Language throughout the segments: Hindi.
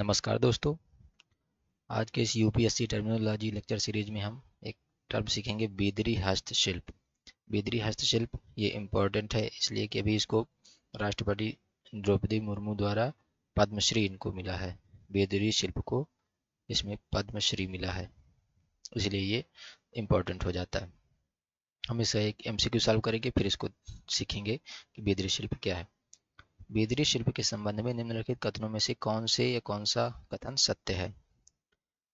नमस्कार दोस्तों आज के इस यूपीएससी टर्मिनोलॉजी लेक्चर सीरीज में हम एक टर्म सीखेंगे बेदरी हस्तशिल्प बेदरी हस्तशिल्प ये इम्पोर्टेंट है इसलिए कि अभी इसको राष्ट्रपति द्रौपदी मुर्मू द्वारा पद्मश्री इनको मिला है बेदरी शिल्प को इसमें पद्मश्री मिला है इसलिए ये इम्पोर्टेंट हो जाता है हम इसका एक एमसीक्यू सॉल्व करेंगे फिर इसको सीखेंगे कि बेदरी शिल्प क्या है बेदरी शिल्प के संबंध में निम्नलिखित कथनों में से कौन से या कौन सा कथन सत्य है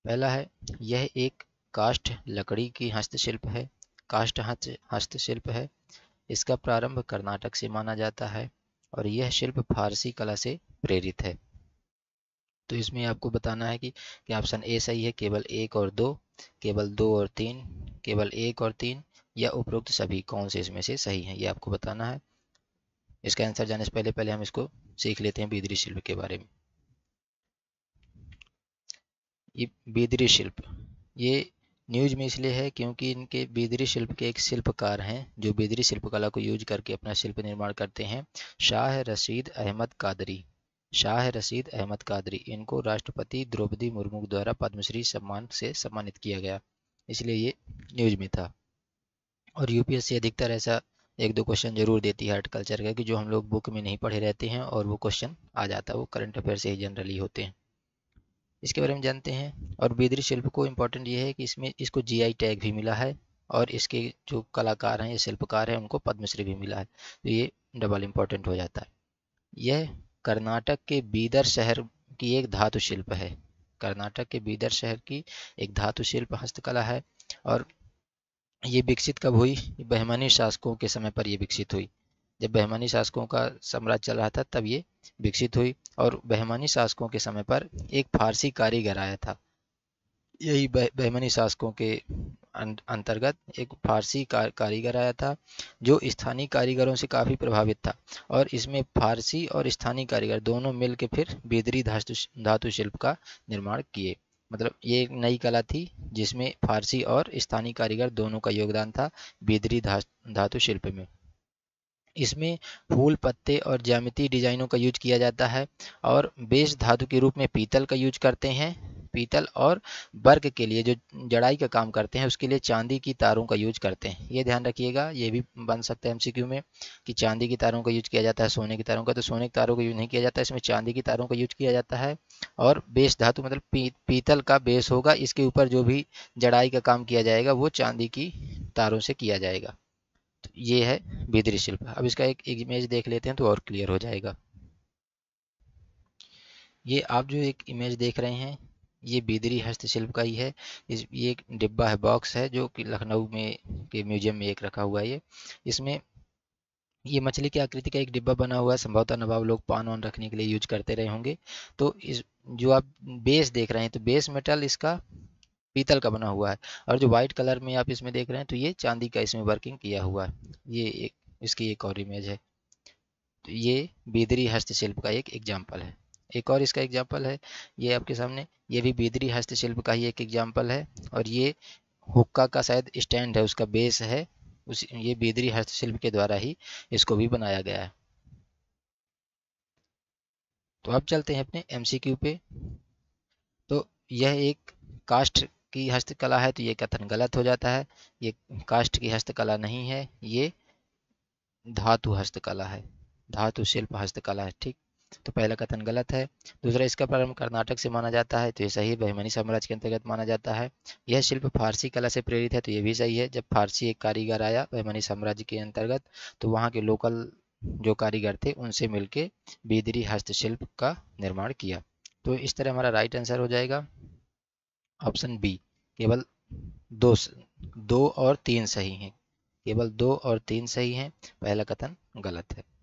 पहला है यह एक काष्ठ लकड़ी की हस्तशिल्प है काष्ठ हस्तशिल्प है इसका प्रारंभ कर्नाटक से माना जाता है और यह शिल्प फारसी कला से प्रेरित है तो इसमें आपको बताना है कि, ऑप्शन ए सही है केवल एक और दो केवल दो और तीन केवल एक और तीन या उपरोक्त सभी कौन से इसमें से सही है ये आपको बताना है इसका आंसर जाने से पहले पहले हम इसको सीख लेते हैं बीदरी शिल्प के बारे में ये बीदरी शिल्प ये न्यूज में इसलिए है क्योंकि इनके बीदरी शिल्प के एक शिल्पकार हैं जो बीदरी शिल्पकला को यूज करके अपना शिल्प निर्माण करते हैं शाह रशीद अहमद कादरी शाह रशीद अहमद कादरी इनको राष्ट्रपति द्रौपदी मुर्मू द्वारा पद्मश्री सम्मान से सम्मानित किया गया इसलिए ये न्यूज में था और यूपीएससी अधिकतर ऐसा एक दो क्वेश्चन जरूर देती है आर्ट कल्चर का कि जो हम लोग बुक में नहीं पढ़े रहते हैं और वो क्वेश्चन आ जाता है वो करंट अफेयर से ही जनरली होते हैं इसके बारे में जानते हैं और बेदरी शिल्प को इम्पोर्टेंट ये है कि इसमें इसको जी टैग भी मिला है और इसके जो कलाकार हैं या शिल्पकार हैं उनको पद्मश्री भी मिला है तो ये डबल इम्पोर्टेंट हो जाता है यह कर्नाटक के बीदर शहर की एक धातु शिल्प है कर्नाटक के बीदर शहर की एक धातु शिल्प हस्तकला है और ये विकसित कब हुई बहमानी शासकों के समय पर ये विकसित हुई जब बहमानी शासकों का साम्राज्य चल रहा था तब ये विकसित हुई और बहमानी शासकों के समय पर एक फारसी कारीगर आया था यही बहमनी शासकों के अं, अंतर्गत एक फारसी कारीगर आया था जो स्थानीय कारीगरों से काफ़ी प्रभावित था और इसमें फारसी और स्थानीय कारीगर दोनों मिल के फिर बेदरी धातु धातु शिल्प का निर्माण किए मतलब ये एक नई कला थी जिसमें फारसी और स्थानीय कारीगर दोनों का योगदान था बेदरी धातु शिल्प में इसमें फूल पत्ते और ज्यामिति डिजाइनों का यूज किया जाता है और बेस धातु के रूप में पीतल का यूज करते हैं पीतल और बर्ग के लिए जो जड़ाई का काम करते हैं उसके लिए चांदी की तारों का यूज करते हैं ये ध्यान रखिएगा ये भी बन सकता है एमसीक्यू में कि चांदी की तारों का यूज किया जाता है सोने की तारों का तो सोने की तारों का यूज नहीं किया जाता इसमें चांदी की तारों का यूज किया जाता है और बेस धातु मतलब पीतल का बेस होगा इसके ऊपर जो भी जड़ाई का काम किया जाएगा वो चांदी की तारों से किया जाएगा तो ये है बिद्री शिल्प अब इसका एक इमेज देख लेते हैं तो और क्लियर हो जाएगा ये आप जो एक इमेज देख रहे हैं ये बीदरी हस्तशिल्प का ही है इस ये एक डिब्बा है बॉक्स है जो कि लखनऊ में के म्यूजियम में एक रखा हुआ है ये इसमें ये मछली की आकृति का एक डिब्बा बना हुआ है संभवतः नवाब लोग पान वान रखने के लिए यूज करते रहे होंगे तो इस जो आप बेस देख रहे हैं तो बेस मेटल इसका पीतल का बना हुआ है और जो व्हाइट कलर में आप इसमें देख रहे हैं तो ये चांदी का इसमें वर्किंग किया हुआ है ये एक इसकी एक और इमेज है तो ये बीदरी हस्तशिल्प का एक एग्जाम्पल है एक और इसका एग्जाम्पल है ये आपके सामने ये भी बेदरी हस्तशिल्प का ही एक एग्जाम्पल है और ये हुक्का का शायद स्टैंड है उसका बेस है उस ये बेदरी हस्तशिल्प के द्वारा ही इसको भी बनाया गया है तो अब चलते हैं अपने एमसीक्यू पे तो यह एक कास्ट की हस्तकला है तो ये कथन गलत हो जाता है ये कास्ट की हस्तकला नहीं है ये धातु हस्तकला है धातु शिल्प हस्तकला है ठीक तो पहला कथन गलत है दूसरा इसका प्रारंभ कर्नाटक से माना जाता है तो ये सही बहिमनी साम्राज्य के अंतर्गत माना जाता है यह शिल्प फारसी कला से प्रेरित है तो ये भी सही है जब फारसी एक कारीगर आया बहिमनी साम्राज्य के अंतर्गत तो वहाँ के लोकल जो कारीगर थे उनसे मिलकर बीदरी हस्तशिल्प का निर्माण किया तो इस तरह हमारा राइट आंसर हो जाएगा ऑप्शन बी केवल दो दो और तीन सही हैं केवल दो और तीन सही हैं पहला कथन गलत है